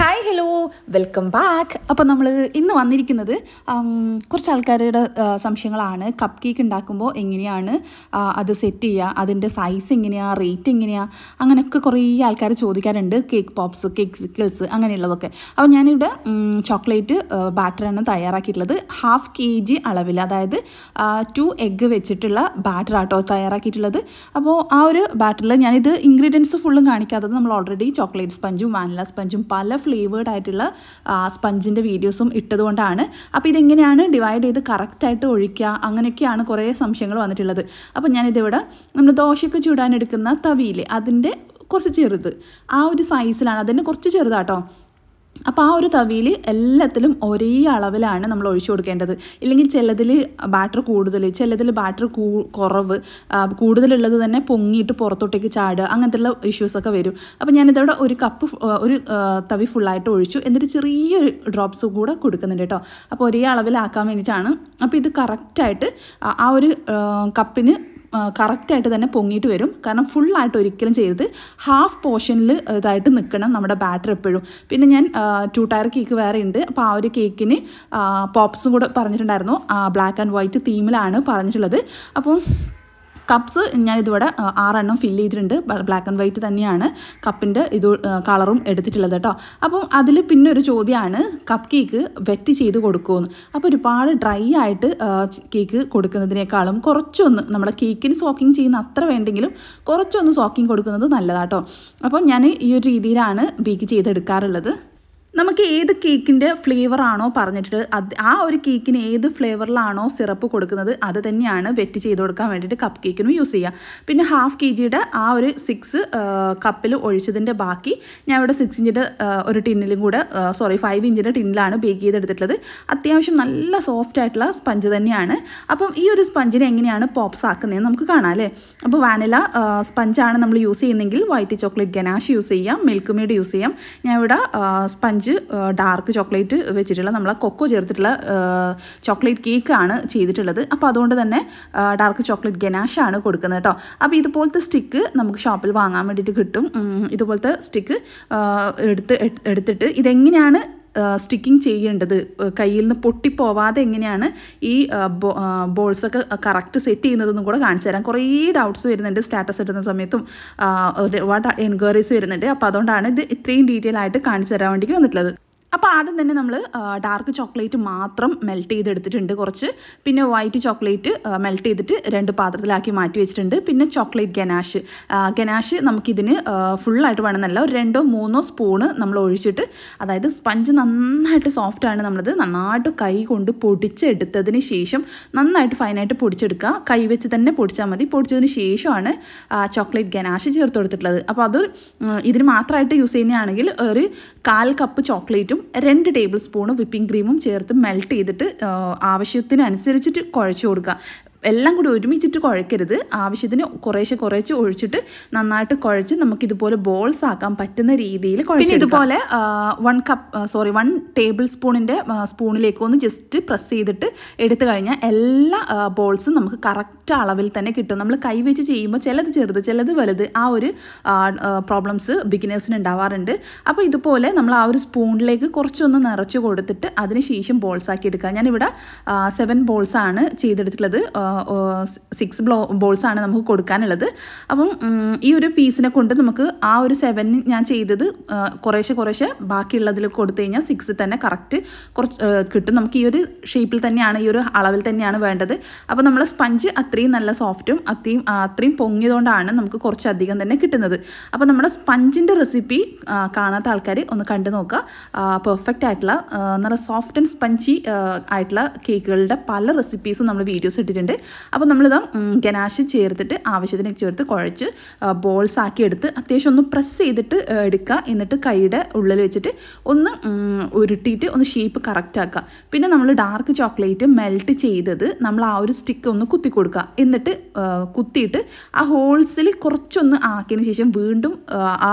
hi hello welcome back അപ്പോൾ നമ്മൾ ഇന്ന് വന്നിരിക്കുന്നത് കുറച്ച് ആൾക്കാരുടെ സംശയങ്ങളാണ് കപ്പ് കേക്ക് ഉണ്ടാക്കുമ്പോൾ എങ്ങനെയാണ് അത് സെറ്റ് ചെയ്യുക അതിൻ്റെ സൈസ് എങ്ങനെയാണ് റേറ്റ് എങ്ങനെയാണ് അങ്ങനെയൊക്കെ കുറേ ആൾക്കാർ ചോദിക്കാറുണ്ട് കേക്ക് പോപ്സ് കേക്ക് സിക്കിൾസ് അങ്ങനെയുള്ളതൊക്കെ അപ്പോൾ ഞാനിവിടെ ചോക്ലേറ്റ് ബാറ്ററാണ് തയ്യാറാക്കിയിട്ടുള്ളത് ഹാഫ് കെ ജി അളവിൽ അതായത് ടു എഗ്ഗ് വെച്ചിട്ടുള്ള ബാറ്റർ ആട്ടോ തയ്യാറാക്കിയിട്ടുള്ളത് അപ്പോൾ ആ ഒരു ബാറ്ററിൽ ഞാനിത് ഇൻഗ്രീഡിയൻസ് ഫുള്ളും കാണിക്കാത്തത് നമ്മൾ ഓൾറെഡി ചോക്ലേറ്റ് സ്പഞ്ചും വാനില സ്പഞ്ചും പല ഫ്ലേവേഡ് ആയിട്ടുള്ള സ്പഞ്ചിൻ്റെ വീഡിയോസും ഇട്ടതുകൊണ്ടാണ് അപ്പോൾ ഇതെങ്ങനെയാണ് ഡിവൈഡ് ചെയ്ത് കറക്റ്റായിട്ട് ഒഴിക്കുക അങ്ങനെയൊക്കെയാണ് കുറേ സംശയങ്ങൾ വന്നിട്ടുള്ളത് അപ്പോൾ ഞാനിതിവിടെ നമ്മൾ ദോശയ്ക്ക് ചൂടാൻ എടുക്കുന്ന തവിയിലെ അതിൻ്റെ കുറച്ച് ചെറുത് ആ ഒരു സൈസിലാണ് അതിൻ്റെ കുറച്ച് ചെറുതാട്ടോ അപ്പോൾ ആ ഒരു തവിയിൽ എല്ലാത്തിലും ഒരേ അളവിലാണ് നമ്മൾ ഒഴിച്ചു കൊടുക്കേണ്ടത് ഇല്ലെങ്കിൽ ചിലതിൽ ബാറ്റർ കൂടുതൽ ചിലതിൽ ബാറ്റർ കുറവ് കൂടുതലുള്ളത് തന്നെ പൊങ്ങിയിട്ട് പുറത്തോട്ടേക്ക് ചാടുക അങ്ങനത്തെയുള്ള ഇഷ്യൂസൊക്കെ വരും അപ്പോൾ ഞാനിതവിടെ ഒരു കപ്പ് ഒരു തവി ഫുള്ളായിട്ട് ഒഴിച്ചു എന്നിട്ട് ചെറിയൊരു ഡ്രോപ്സ് കൂടെ കൊടുക്കുന്നുണ്ട് കേട്ടോ അപ്പോൾ ഒരേ അളവിലാക്കാൻ വേണ്ടിയിട്ടാണ് അപ്പോൾ ഇത് കറക്റ്റായിട്ട് ആ ഒരു കപ്പിന് കറക്റ്റായിട്ട് തന്നെ പൊങ്ങിയിട്ട് വരും കാരണം ഫുള്ളായിട്ട് ഒരിക്കലും ചെയ്ത് ഹാഫ് പോർഷനിൽ ഇതായിട്ട് നിൽക്കണം നമ്മുടെ ബാറ്റർ എപ്പോഴും പിന്നെ ഞാൻ ടു ടയർ കേക്ക് വേറെ ഉണ്ട് അപ്പോൾ ആ ഒരു കേക്കിന് പോപ്സും കൂടെ പറഞ്ഞിട്ടുണ്ടായിരുന്നു ബ്ലാക്ക് ആൻഡ് വൈറ്റ് തീമിലാണ് പറഞ്ഞിട്ടുള്ളത് അപ്പം കപ്സ് ഞാനിതുവിടെ ആറെണ്ണം ഫില്ല് ചെയ്തിട്ടുണ്ട് ബ്ലാക്ക് ആൻഡ് വൈറ്റ് തന്നെയാണ് കപ്പിൻ്റെ ഇത് കളറും എടുത്തിട്ടുള്ളത് കേട്ടോ അപ്പം അതിൽ പിന്നെ ഒരു ചോദ്യമാണ് കപ്പ് കേക്ക് വെറ്റ് ചെയ്ത് കൊടുക്കുമെന്ന് അപ്പോൾ ഒരുപാട് ഡ്രൈ ആയിട്ട് കേക്ക് കൊടുക്കുന്നതിനേക്കാളും കുറച്ചൊന്ന് നമ്മുടെ കേക്കിന് സോക്കിങ് ചെയ്യുന്ന അത്ര വേണ്ടെങ്കിലും കുറച്ചൊന്ന് സോക്കിങ് കൊടുക്കുന്നത് നല്ലതാട്ടോ അപ്പോൾ ഞാൻ ഈ ഒരു രീതിയിലാണ് ബേക്ക് ചെയ്തെടുക്കാറുള്ളത് നമുക്ക് ഏത് കേക്കിൻ്റെ ഫ്ലേവറാണോ പറഞ്ഞിട്ട് അത് ആ ഒരു കേക്കിന് ഏത് ഫ്ലേവറിലാണോ സിറപ്പ് കൊടുക്കുന്നത് അത് തന്നെയാണ് വെറ്റ് ചെയ്ത് കൊടുക്കാൻ വേണ്ടിയിട്ട് കപ്പ് കേക്കിനും യൂസ് ചെയ്യുക പിന്നെ ഹാഫ് കെ ജിയുടെ ആ ഒരു സിക്സ് കപ്പിൽ ഒഴിച്ചതിൻ്റെ ബാക്കി ഞാൻ ഇവിടെ സിക്സ് ഇഞ്ചിൻ്റെ ഒരു ടിന്നിലും കൂടെ സോറി ഫൈവ് ഇഞ്ചിൻ്റെ ടിന്നിലാണ് ബേക്ക് ചെയ്തെടുത്തിട്ടുള്ളത് അത്യാവശ്യം നല്ല സോഫ്റ്റ് ആയിട്ടുള്ള സ്പഞ്ച് തന്നെയാണ് അപ്പം ഈ ഒരു സ്പഞ്ചിനെ എങ്ങനെയാണ് പോപ്സ് ആക്കുന്നതെന്ന് നമുക്ക് കാണാം അല്ലേ അപ്പോൾ വാനില സ്പഞ്ചാണ് നമ്മൾ യൂസ് ചെയ്യുന്നതെങ്കിൽ വൈറ്റ് ചോക്ലേറ്റ് ഗനാഷ് യൂസ് ചെയ്യാം മിൽക്ക് മെയ്ഡ് യൂസ് ചെയ്യാം ഞാൻ ഇവിടെ സ്പഞ്ച് അഞ്ച് ഡാർക്ക് ചോക്ലേറ്റ് വെച്ചിട്ടുള്ള നമ്മളെ കൊക്കോ ചേർത്തിട്ടുള്ള ചോക്ലേറ്റ് കേക്ക് ആണ് ചെയ്തിട്ടുള്ളത് അപ്പോൾ അതുകൊണ്ട് തന്നെ ഡാർക്ക് ചോക്ലേറ്റ് ഗനാഷാണ് കൊടുക്കുന്നത് കേട്ടോ അപ്പോൾ ഇതുപോലത്തെ സ്റ്റിക്ക് നമുക്ക് ഷോപ്പിൽ വാങ്ങാൻ വേണ്ടിയിട്ട് കിട്ടും ഇതുപോലത്തെ സ്റ്റിക്ക് എടുത്ത് എടുത്തിട്ട് ഇതെങ്ങനെയാണ് സ്റ്റിക്കിങ് ചെയ്യേണ്ടത് കയ്യിൽ നിന്ന് പൊട്ടിപ്പോവാതെ എങ്ങനെയാണ് ഈ ബോൾസൊക്കെ കറക്റ്റ് സെറ്റ് ചെയ്യുന്നതെന്നും കൂടെ കാണിച്ചു തരാം കുറേ ഡൗട്ട്സ് വരുന്നുണ്ട് സ്റ്റാറ്റസ് ഇടുന്ന സമയത്തും ഒരുപാട് എൻക്വയറീസ് വരുന്നുണ്ട് അപ്പോൾ അതുകൊണ്ടാണ് ഇത് ഇത്രയും ഡീറ്റെയിൽ ആയിട്ട് കാണിച്ചു തരാൻ വേണ്ടി വന്നിട്ടുള്ളത് അപ്പോൾ ആദ്യം തന്നെ നമ്മൾ ഡാർക്ക് ചോക്ലേറ്റ് മാത്രം മെൽറ്റ് ചെയ്തെടുത്തിട്ടുണ്ട് കുറച്ച് പിന്നെ വൈറ്റ് ചോക്ലേറ്റ് മെൽറ്റ് ചെയ്തിട്ട് രണ്ട് പാത്രത്തിലാക്കി മാറ്റി വെച്ചിട്ടുണ്ട് പിന്നെ ചോക്ലേറ്റ് ഗനാഷ് ഗനാഷ് നമുക്കിതിന് ഫുള്ളായിട്ട് വേണമെന്നല്ല ഒരു രണ്ടോ മൂന്നോ സ്പൂണ് നമ്മൾ ഒഴിച്ചിട്ട് അതായത് സ്പഞ്ച് നന്നായിട്ട് സോഫ്റ്റ് ആണ് നമ്മളത് നന്നായിട്ട് കൈ കൊണ്ട് പൊടിച്ചെടുത്തതിന് ശേഷം നന്നായിട്ട് ഫൈനായിട്ട് പൊടിച്ചെടുക്കുക കൈ വെച്ച് തന്നെ പൊടിച്ചാൽ മതി പൊടിച്ചതിന് ശേഷമാണ് ചോക്ലേറ്റ് ഗനാഷ് ചേർത്ത് കൊടുത്തിട്ടുള്ളത് അപ്പോൾ അത് ഇതിന് മാത്രമായിട്ട് യൂസ് ചെയ്യുന്നതാണെങ്കിൽ ഒരു കാൽ കപ്പ് ചോക്ലേറ്റും ക്രീമും രണ്ട് ടേബിൾ സ്പൂണ് വിപ്പിംഗ് ക്രീമും ചേർത്ത് മെൽറ്റ് ചെയ്തിട്ട് ആവശ്യത്തിനനുസരിച്ചിട്ട് കുഴച്ച് കൊടുക്കുക എല്ലാം കൂടി ഒരുമിച്ചിട്ട് കുഴക്കരുത് ആവശ്യത്തിന് കുറേശ്ശെ കുറേശ്ശെ ഒഴിച്ചിട്ട് നന്നായിട്ട് കുഴച്ച് നമുക്ക് ഇതുപോലെ ബോൾസ് ആക്കാൻ പറ്റുന്ന രീതിയിൽ കുഴച്ച് ഇതുപോലെ one cup sorry one table സ്പൂണിൻ്റെ സ്പൂണിലേക്ക് ഒന്ന് ജസ്റ്റ് പ്രസ് ചെയ്തിട്ട് എടുത്തു കഴിഞ്ഞാൽ എല്ലാ ബോൾസും നമുക്ക് കറക്റ്റ് അളവിൽ തന്നെ കിട്ടും നമ്മൾ വെച്ച് ചെയ്യുമ്പോൾ ചിലത് ചെറുത് ചിലത് വലുത് ആ ഒരു പ്രോബ്ലംസ് ബിഗിനേഴ്സിന് ഉണ്ടാവാറുണ്ട് അപ്പോൾ ഇതുപോലെ നമ്മൾ ആ ഒരു സ്പൂണിലേക്ക് കുറച്ചൊന്ന് നിറച്ച് കൊടുത്തിട്ട് അതിന് ശേഷം ബോൾസ് ആക്കി എടുക്കുക ഞാനിവിടെ സെവൻ ബോൾസാണ് ചെയ്തെടുത്തിട്ടുള്ളത് സിക്സ് ബ്ലോ ബോൾസാണ് നമുക്ക് കൊടുക്കാനുള്ളത് അപ്പം ഈ ഒരു പീസിനെ കൊണ്ട് നമുക്ക് ആ ഒരു സെവൻ ഞാൻ ചെയ്തത് കുറേശ്ശെ കുറേശ്ശെ ബാക്കിയുള്ളതിൽ കൊടുത്തു കഴിഞ്ഞാൽ സിക്സ് തന്നെ കറക്റ്റ് കുറച്ച് കിട്ടും നമുക്ക് ഈ ഒരു ഷേപ്പിൽ തന്നെയാണ് ഈ ഒരു അളവിൽ തന്നെയാണ് വേണ്ടത് അപ്പോൾ നമ്മൾ സ്പഞ്ച് അത്രയും നല്ല സോഫ്റ്റും അത്രയും അത്രയും പൊങ്ങിയതുകൊണ്ടാണ് നമുക്ക് കുറച്ചധികം തന്നെ കിട്ടുന്നത് അപ്പോൾ നമ്മുടെ സ്പഞ്ചിൻ്റെ റെസിപ്പി കാണാത്ത ആൾക്കാർ ഒന്ന് കണ്ടു നോക്കുക പെർഫെക്റ്റ് ആയിട്ടുള്ള നല്ല സോഫ്റ്റ് ആൻഡ് സ്പഞ്ചി ആയിട്ടുള്ള കേക്കുകളുടെ പല റെസിപ്പീസും നമ്മൾ വീഡിയോസ് ഇട്ടിട്ടുണ്ട് അപ്പോൾ നമ്മളിത് ഗനാശ് ചേർത്തിട്ട് ആവശ്യത്തിന് ചേർത്ത് കുഴച്ച് ബോൾസ് ആക്കി എടുത്ത് അത്യാവശ്യം ഒന്ന് പ്രസ് ചെയ്തിട്ട് എടുക്കുക എന്നിട്ട് കൈയുടെ ഉള്ളിൽ വെച്ചിട്ട് ഒന്ന് ഉരുട്ടിയിട്ട് ഒന്ന് ഷേപ്പ് കറക്റ്റ് ആക്കുക പിന്നെ നമ്മൾ ഡാർക്ക് ചോക്ലേറ്റ് മെൽറ്റ് ചെയ്തത് നമ്മൾ ആ ഒരു സ്റ്റിക്ക് ഒന്ന് കുത്തി കൊടുക്കുക എന്നിട്ട് കുത്തിയിട്ട് ആ ഹോൾസിൽ കുറച്ചൊന്ന് ആക്കിയതിന് ശേഷം വീണ്ടും ആ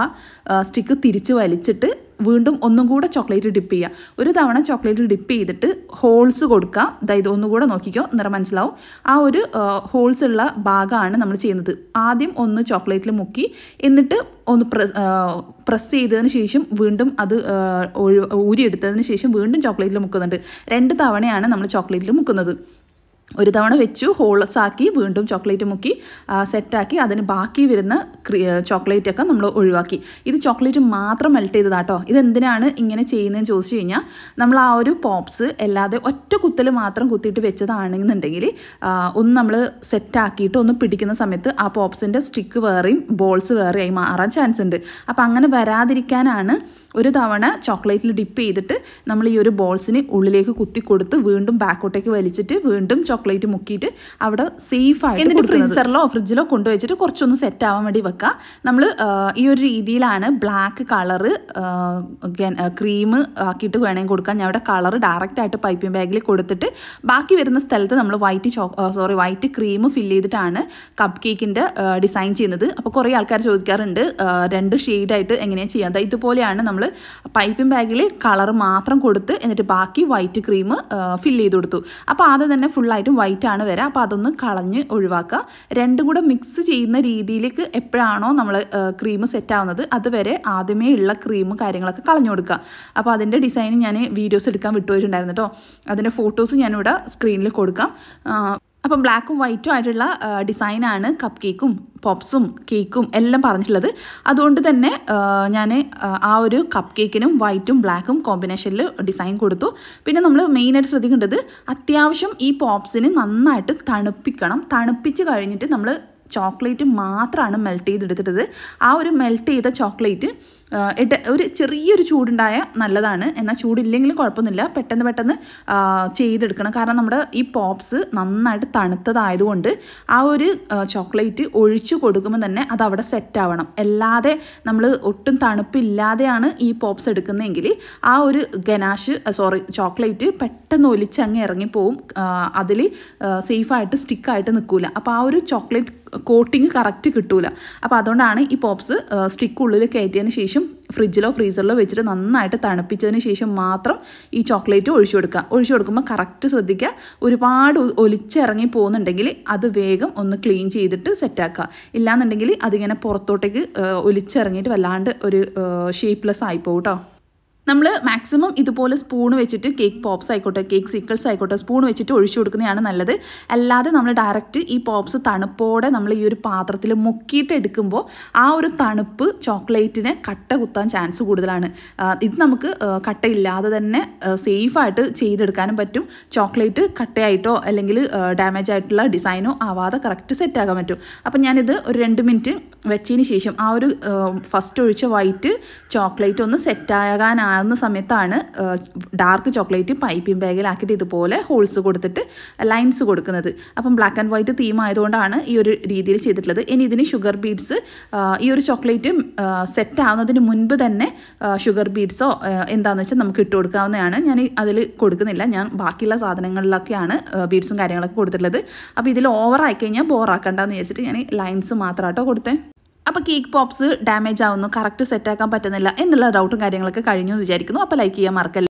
സ്റ്റിക്ക് തിരിച്ച് വലിച്ചിട്ട് വീണ്ടും ഒന്നും കൂടെ ചോക്ലേറ്റ് ഡിപ്പ് ചെയ്യുക ഒരു തവണ ചോക്ലേറ്റ് ഡിപ്പ് ചെയ്തിട്ട് ഹോൾസ് കൊടുക്കുക അതായത് ഒന്നുകൂടെ നോക്കിക്കോ നിറം മനസ്സിലാവും ആ ഒരു ഹോൾസ് ഉള്ള ഭാഗമാണ് നമ്മൾ ചെയ്യുന്നത് ആദ്യം ഒന്ന് ചോക്ലേറ്റിൽ മുക്കി എന്നിട്ട് ഒന്ന് പ്രസ് ചെയ്തതിന് ശേഷം വീണ്ടും അത് ഊരിയെടുത്തതിന് ശേഷം വീണ്ടും ചോക്ലേറ്റിൽ മുക്കുന്നുണ്ട് രണ്ട് തവണയാണ് നമ്മൾ ചോക്ലേറ്റിൽ മുക്കുന്നത് ഒരു തവണ വെച്ചു ഹോൾസാക്കി വീണ്ടും ചോക്ലേറ്റ് മുക്കി സെറ്റാക്കി അതിന് ബാക്കി വരുന്ന ചോക്ലേറ്റ് ഒക്കെ നമ്മൾ ഒഴിവാക്കി ഇത് ചോക്ലേറ്റ് മാത്രം മെൽറ്റ് ചെയ്തതാട്ടോ ഇതെന്തിനാണ് ഇങ്ങനെ ചെയ്യുന്നതെന്ന് ചോദിച്ചു കഴിഞ്ഞാൽ നമ്മൾ ആ ഒരു പോപ്സ് അല്ലാതെ ഒറ്റ കുത്തൽ മാത്രം കുത്തിയിട്ട് വെച്ചതാണെന്നുണ്ടെങ്കിൽ ഒന്ന് നമ്മൾ സെറ്റാക്കിയിട്ട് ഒന്ന് പിടിക്കുന്ന സമയത്ത് ആ പോപ്സിൻ്റെ സ്റ്റിക്ക് വേറെയും ബോൾസ് വേറെയായി മാറാൻ ചാൻസ് ഉണ്ട് അപ്പോൾ അങ്ങനെ വരാതിരിക്കാനാണ് ഒരു തവണ ചോക്ലേറ്റിൽ ഡിപ്പ് ചെയ്തിട്ട് നമ്മൾ ഈ ഒരു ബോൾസിന് ഉള്ളിലേക്ക് കുത്തി കൊടുത്ത് വീണ്ടും ബാക്കോട്ടേക്ക് വലിച്ചിട്ട് വീണ്ടും ചോക്ലേറ്റ് മുക്കിയിട്ട് അവിടെ സേഫ് എന്നിട്ട് ഫ്രീസറിലോ ഫ്രിഡ്ജിലോ കൊണ്ടുവച്ചിട്ട് കുറച്ചൊന്ന് സെറ്റ് ആവാൻ വേണ്ടി വെക്കുക നമ്മൾ ഈ ഒരു രീതിയിലാണ് ബ്ലാക്ക് കളറ് ക്രീം ആക്കിയിട്ട് വേണമെങ്കിൽ കൊടുക്കാൻ ഞാൻ അവിടെ കളർ ഡയറക്റ്റ് ആയിട്ട് പൈപ്പിംഗ് ബാഗിൽ കൊടുത്തിട്ട് ബാക്കി വരുന്ന സ്ഥലത്ത് നമ്മൾ വൈറ്റ് ചോ സോറി വൈറ്റ് ക്രീം ഫില്ല് ചെയ്തിട്ടാണ് കപ്പ് കേക്കിൻ്റെ ഡിസൈൻ ചെയ്യുന്നത് അപ്പോൾ കുറേ ആൾക്കാർ ചോദിക്കാറുണ്ട് രണ്ട് ഷെയ്ഡായിട്ട് എങ്ങനെയാണ് ചെയ്യാൻ ഇതുപോലെയാണ് നമ്മൾ പൈപ്പിംഗ് ബാഗിൽ കളർ മാത്രം കൊടുത്ത് എന്നിട്ട് ബാക്കി വൈറ്റ് ക്രീം ഫില്ല് ചെയ്ത് കൊടുത്തു അപ്പോൾ ആദ്യം തന്നെ ഫുള്ളായിട്ട് പൂർണ്ണമായിട്ടും വൈറ്റ് ആണ് വരിക അപ്പോൾ അതൊന്ന് കളഞ്ഞ് ഒഴിവാക്കുക രണ്ടും കൂടെ മിക്സ് ചെയ്യുന്ന രീതിയിലേക്ക് എപ്പോഴാണോ നമ്മൾ ക്രീം സെറ്റ് ആവുന്നത് അതുവരെ ആദ്യമേ ഉള്ള ക്രീം കാര്യങ്ങളൊക്കെ കളഞ്ഞു കൊടുക്കുക അപ്പോൾ അതിൻ്റെ ഡിസൈൻ ഞാൻ വീഡിയോസ് എടുക്കാൻ വിട്ടുപോയിട്ടുണ്ടായിരുന്നു കേട്ടോ അതിൻ്റെ ഫോട്ടോസ് ഞാനിവിടെ സ്ക്രീനിൽ കൊടുക്കാം അപ്പം ബ്ലാക്കും വൈറ്റും ആയിട്ടുള്ള ഡിസൈനാണ് കപ്പ് കേക്കും പോപ്സും കേക്കും എല്ലാം പറഞ്ഞിട്ടുള്ളത് അതുകൊണ്ട് തന്നെ ഞാൻ ആ ഒരു കപ്പ് കേക്കിനും വൈറ്റും ബ്ലാക്കും കോമ്പിനേഷനിൽ ഡിസൈൻ കൊടുത്തു പിന്നെ നമ്മൾ മെയിനായിട്ട് ശ്രദ്ധിക്കേണ്ടത് അത്യാവശ്യം ഈ പോപ്സിന് നന്നായിട്ട് തണുപ്പിക്കണം തണുപ്പിച്ച് കഴിഞ്ഞിട്ട് നമ്മൾ ചോക്ലേറ്റ് മാത്രമാണ് മെൽറ്റ് ചെയ്തെടുത്തിട്ടത് ആ ഒരു മെൽറ്റ് ചെയ്ത ചോക്ലേറ്റ് ഇട്ട് ഒരു ചെറിയൊരു ചൂടുണ്ടായാൽ നല്ലതാണ് എന്നാൽ ചൂടില്ലെങ്കിലും കുഴപ്പമൊന്നുമില്ല പെട്ടെന്ന് പെട്ടെന്ന് ചെയ്തെടുക്കണം കാരണം നമ്മുടെ ഈ പോപ്സ് നന്നായിട്ട് തണുത്തതായതുകൊണ്ട് ആ ഒരു ചോക്ലേറ്റ് ഒഴിച്ചു കൊടുക്കുമ്പോൾ തന്നെ അത് അവിടെ സെറ്റ് ആവണം അല്ലാതെ നമ്മൾ ഒട്ടും തണുപ്പില്ലാതെയാണ് ഈ പോപ്സ് എടുക്കുന്നതെങ്കിൽ ആ ഒരു ഗനാഷ് സോറി ചോക്ലേറ്റ് പെട്ടെന്ന് ഒലിച്ചങ്ങ് ഇറങ്ങിപ്പോവും അതിൽ സേഫായിട്ട് സ്റ്റിക്കായിട്ട് നിൽക്കില്ല അപ്പോൾ ആ ഒരു ചോക്ലേറ്റ് കോട്ടിങ് കറക്റ്റ് കിട്ടൂല അപ്പോൾ അതുകൊണ്ടാണ് ഈ പോപ്സ് സ്റ്റിക്ക് ഉള്ളിൽ കയറ്റിയതിന് ശേഷം ശേഷം ഫ്രിഡ്ജിലോ ഫ്രീസറിലോ വെച്ചിട്ട് നന്നായിട്ട് തണുപ്പിച്ചതിന് ശേഷം മാത്രം ഈ ചോക്ലേറ്റ് ഒഴിച്ചു കൊടുക്കുക ഒഴിച്ചു കൊടുക്കുമ്പോൾ കറക്റ്റ് ശ്രദ്ധിക്കുക ഒരുപാട് ഒലിച്ചിറങ്ങി പോകുന്നുണ്ടെങ്കിൽ അത് വേഗം ഒന്ന് ക്ലീൻ ചെയ്തിട്ട് സെറ്റാക്കുക ഇല്ലാന്നുണ്ടെങ്കിൽ അതിങ്ങനെ പുറത്തോട്ടേക്ക് ഒലിച്ചിറങ്ങിയിട്ട് വല്ലാണ്ട് ഒരു ഷേപ്പ്ലെസ് ആയിപ്പോകും കേട്ടോ നമ്മൾ മാക്സിമം ഇതുപോലെ സ്പൂൺ വെച്ചിട്ട് കേക്ക് പോപ്സ് ആയിക്കോട്ടെ കേക്ക് സിക്കിൾസ് ആയിക്കോട്ടെ സ്പൂൺ വെച്ചിട്ട് ഒഴിച്ചു കൊടുക്കുന്നതാണ് നല്ലത് അല്ലാതെ നമ്മൾ ഡയറക്റ്റ് ഈ പോപ്സ് തണുപ്പോടെ നമ്മൾ ഈ ഒരു പാത്രത്തിൽ മുക്കിയിട്ട് എടുക്കുമ്പോൾ ആ ഒരു തണുപ്പ് ചോക്ലേറ്റിന് കട്ട കുത്താൻ ചാൻസ് കൂടുതലാണ് ഇത് നമുക്ക് കട്ടയില്ലാതെ തന്നെ സേഫായിട്ട് ചെയ്തെടുക്കാനും പറ്റും ചോക്ലേറ്റ് കട്ടയായിട്ടോ അല്ലെങ്കിൽ ഡാമേജ് ആയിട്ടുള്ള ഡിസൈനോ ആവാതെ കറക്റ്റ് സെറ്റാക്കാൻ പറ്റും അപ്പം ഞാനിത് ഒരു രണ്ട് മിനിറ്റ് വെച്ചതിന് ശേഷം ആ ഒരു ഫസ്റ്റ് ഒഴിച്ച വൈറ്റ് ചോക്ലേറ്റ് ഒന്ന് സെറ്റാകാനാണ് ആവുന്ന സമയത്താണ് ഡാർക്ക് ചോക്ലേറ്റ് പൈപ്പിംഗ് ബാഗിലാക്കിയിട്ട് ഇതുപോലെ ഹോൾസ് കൊടുത്തിട്ട് ലൈൻസ് കൊടുക്കുന്നത് അപ്പം ബ്ലാക്ക് ആൻഡ് വൈറ്റ് തീം ആയതുകൊണ്ടാണ് ഈ ഒരു രീതിയിൽ ചെയ്തിട്ടുള്ളത് ഇനി ഇതിന് ഷുഗർ ബീഡ്സ് ഈ ഒരു ചോക്ലേറ്റ് സെറ്റ് ആവുന്നതിന് മുൻപ് തന്നെ ഷുഗർ ബീഡ്സോ എന്താണെന്ന് വെച്ചാൽ നമുക്ക് ഇട്ട് കൊടുക്കാവുന്നതാണ് ഞാൻ അതിൽ കൊടുക്കുന്നില്ല ഞാൻ ബാക്കിയുള്ള സാധനങ്ങളിലൊക്കെയാണ് ബീഡ്സും കാര്യങ്ങളൊക്കെ കൊടുത്തിട്ടുള്ളത് അപ്പോൾ ഇതിൽ ഓവർ കഴിഞ്ഞാൽ ബോറാക്കണ്ടെന്ന് വെച്ചിട്ട് ഞാൻ ലൈൻസ് മാത്രമായിട്ടോ കൊടുത്തേ അപ്പോൾ കേക്ക് പോപ്സ് ഡാമേജ് ആവുന്നു കറക്റ്റ് സെറ്റാക്കാൻ പറ്റുന്നില്ല എന്നുള്ള ഡൗട്ടും കാര്യങ്ങളൊക്കെ കഴിഞ്ഞു എന്ന് വിചാരിക്കുന്നു അപ്പോൾ ലൈക്ക് ചെയ്യാൻ മറക്കല്ല